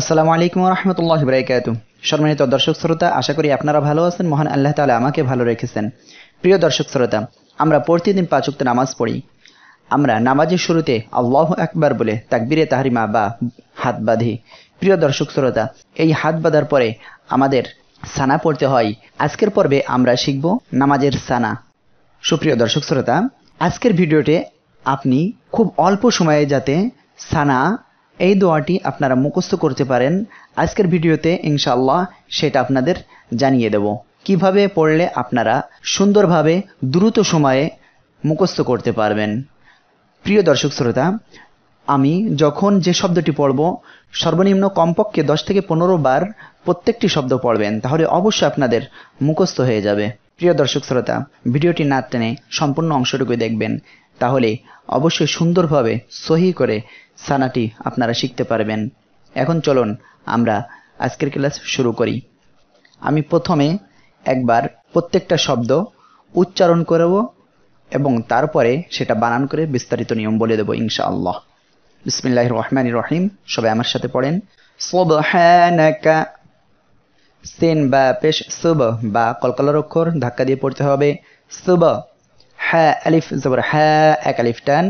আসসালামু আলাইকুম রহমতুল্লাহ বরাকাতু সম্মানিত দর্শক শ্রোতা আশা করি আপনারা ভালো আছেন মহান আল্লাহ তালা আমাকে ভালো রেখেছেন প্রিয় দর্শক শ্রোতা আমরা প্রতিদিন পাঁচক্ত নামাজ পড়ি আমরা নামাজের শুরুতে আল্লাহ একবার বলে তাকবিরে তাহারিমা বা হাত বাঁধি প্রিয় দর্শক শ্রোতা এই হাত বাঁধার পরে আমাদের সানা পড়তে হয় আজকের পর্বে আমরা শিখব নামাজের সানা সুপ্রিয় দর্শক শ্রোতা আজকের ভিডিওতে আপনি খুব অল্প সময়ে যাতে সানা এই দোয়াটি আপনারা মুখস্থ করতে পারেন আজকের ভিডিওতে ইনশাল্লাহ সেটা আপনাদের জানিয়ে দেব কিভাবে পড়লে আপনারা সুন্দরভাবে দ্রুত সময়ে মুখস্থ করতে পারবেন প্রিয় দর্শক শ্রোতা আমি যখন যে শব্দটি পড়ব সর্বনিম্ন কমপক্ষে দশ থেকে পনেরো বার প্রত্যেকটি শব্দ পড়বেন তাহলে অবশ্যই আপনাদের মুখস্থ হয়ে যাবে প্রিয় দর্শক শ্রোতা ভিডিওটি না টেনে সম্পূর্ণ অংশটুকু দেখবেন তাহলে অবশ্যই সুন্দরভাবে সহি করে সানাটি আপনারা শিখতে পারবেন এখন চলুন আমরা আজকের ক্লাস শুরু করি আমি প্রথমে একবার প্রত্যেকটা শব্দ উচ্চারণ করব এবং তারপরে সেটা বানান করে বিস্তারিত নিয়ম বলে দেবো আল্লাহ বিসমিল্লাহ রহমান রহিম সবাই আমার সাথে পড়েন সেন বা পেশ সুব বা কলকলার অক্ষর ধাক্কা দিয়ে পড়তে হবে সুব হ্যা আলিফ জবর হ্যাঁ এক আলিফ টান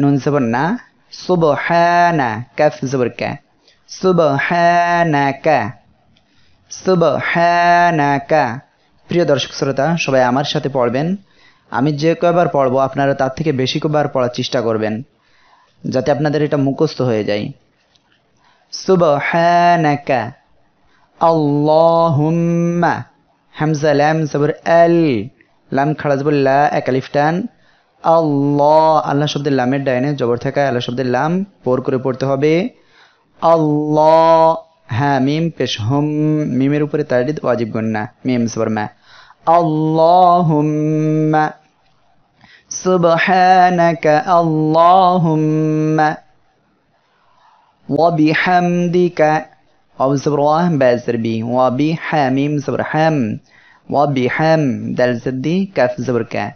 নুন জবর না সুব হ্যাঁ না জবর ক্যা সুব হ্যাঁ না ক্যা সুব হ্যাঁ না ক্যা প্রিয় দর্শক শ্রোতা সবাই আমার সাথে পড়বেন আমি যে কয়বার পড়বো আপনারা তার থেকে বেশি কবার পড়ার চেষ্টা করবেন যাতে আপনাদের এটা মুখস্থ হয়ে যায় সুবহানাকা আল্লাহুম্মা হামজা লাম সাবর আল লাম খারাজ বলে লা এক আলিফ টান আল্লাহ আল্লাহ শব্দের লামের ডাইনে জবর থাকা আল্লাহ শব্দের লাম পোর করে পড়তে হবে আল্লাহ হ্যাঁ মিম পেশ হুম মিমের উপরে তারিদ ওয়াজিব গন্না মিম সবরমা মা اللهم سبحانك اللهم وبحمدك أو سبر وبازر بي وبحميم سبر كاف زبركا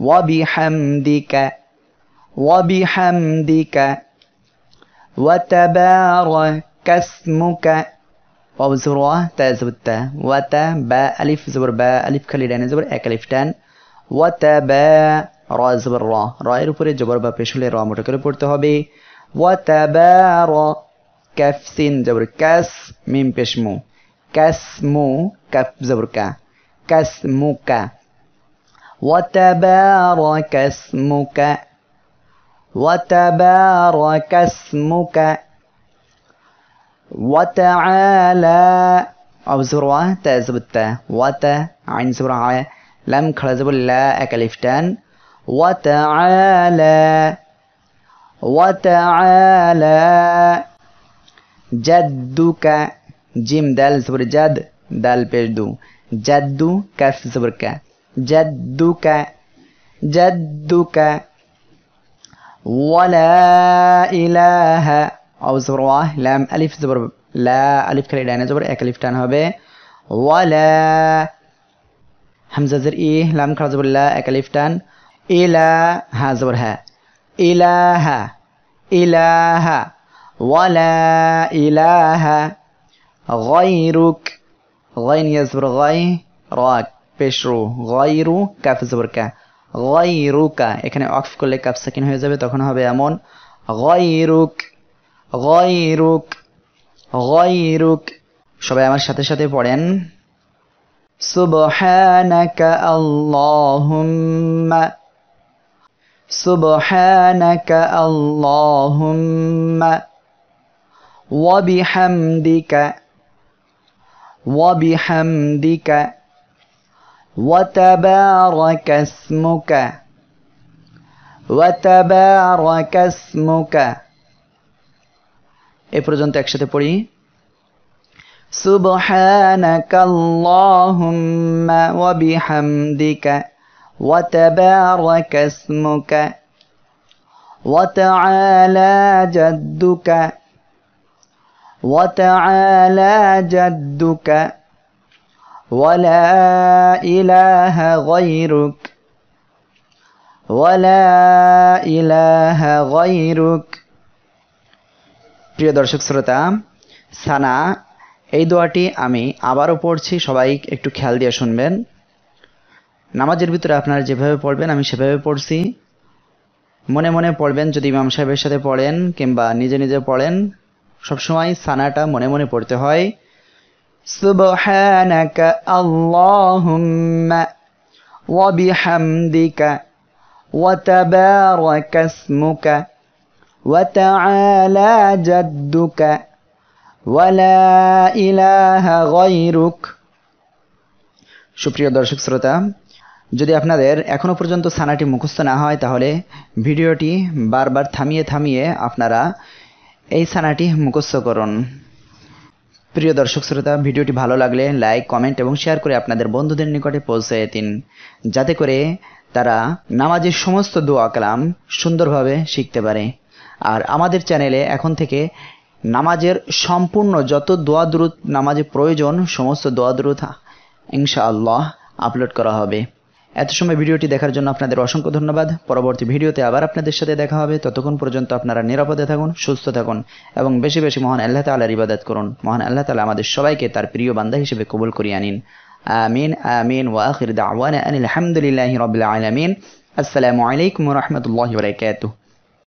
وبحمدك وبحمدك وتبارك اسمك واو زبر تا زبتا وتا با ألف زبر با ألف كليدان زبر এক ألف টান وتبا را زبر را را এর উপরে جبر با পেশ را রা মোটা করে পড়তে وتبارا كاف سين زبر كاس ميم পেশ كاس مو كاف زبر কা اسمك وتبارك اسمك وتبارك اسمك وتعالى أو زرعة تاء وت عين زرعة لم خرج لا أكلفتان وتعالى وتعالى جدك جيم دال زبر جد دال بردو جدو كاف زبر كا جدك جدك ولا إله أو زبر واه لام ألف زبر لا ألف كلي دانا زبر إك ألف تان هبه ولا همزة زر إيه لام كلا زبر لا إك ألف تان إله ها زبر ها إله ها ولا إله غيرك غين يزبر غاي راك পেশরু গয়রু কাফ জবর কা গয়রুকা এখানে অক্ফ করলে কাফ সাকিন হয়ে যাবে তখন হবে এমন গয়রুক গয়রুক গয়রুক সবাই আমার সাথে সাথে পড়েন সুবহানাকা আল্লাহুম্মা সুবহানাকা আল্লাহুম্মা ওয়া বিহামদিকা وبحمدك وتبارك اسمك وتبارك اسمك এ পর্যন্ত একসাথে سبحانك اللهم وبحمدك وتبارك اسمك وتعالى جدك وتعالى جدك ولا إله غيرك ولا إله غيرك প্রিয় দর্শক শ্রোতা সানা এই দোয়াটি আমি আবারও পড়ছি সবাই একটু খেয়াল দিয়ে শুনবেন নামাজের ভিতরে আপনারা যেভাবে পড়বেন আমি সেভাবে পড়ছি মনে মনে পড়বেন যদি ইমাম সাহেবের সাথে পড়েন কিংবা নিজে নিজে পড়েন সবসময় সানাটা মনে মনে পড়তে হয় سبحانك اللهم وبحمدك وتبارك اسمك وتعالى جدك ولا إله غيرك সুপ্রিয় দর্শক শ্রোতা যদি আপনাদের এখনও পর্যন্ত সানাটি মুখস্থ না হয় তাহলে ভিডিওটি বারবার থামিয়ে থামিয়ে আপনারা এই সানাটি মুখস্থ করুন প্রিয় দর্শক শ্রোতা ভিডিওটি ভালো লাগলে লাইক কমেন্ট এবং শেয়ার করে আপনাদের বন্ধুদের নিকটে পৌঁছে দিন যাতে করে তারা নামাজের সমস্ত দোয়া কালাম সুন্দরভাবে শিখতে পারে আর আমাদের চ্যানেলে এখন থেকে নামাজের সম্পূর্ণ যত দোয়া দ্রুত নামাজের প্রয়োজন সমস্ত দোয়া দ্রুত ইনশাআল্লাহ আপলোড করা হবে এত সময় ভিডিওটি দেখার জন্য আপনাদের অসংখ্য ধন্যবাদ পরবর্তী ভিডিওতে আবার আপনাদের সাথে দেখা হবে ততক্ষণ পর্যন্ত আপনারা নিরাপদে থাকুন সুস্থ থাকুন এবং বেশি বেশি মহান আল্লাহ তালার ইবাদত করুন মহান আল্লাহ তালা আমাদের সবাইকে তার প্রিয় বান্ধা হিসেবে কবুল করিয়ে আনিন আমিন আমিন ওয়াখির দাওয়ান আনিল আলহামদুলিল্লাহ রবিল আসসালামু আলাইকুম রহমতুল্লাহ বারকাতুহ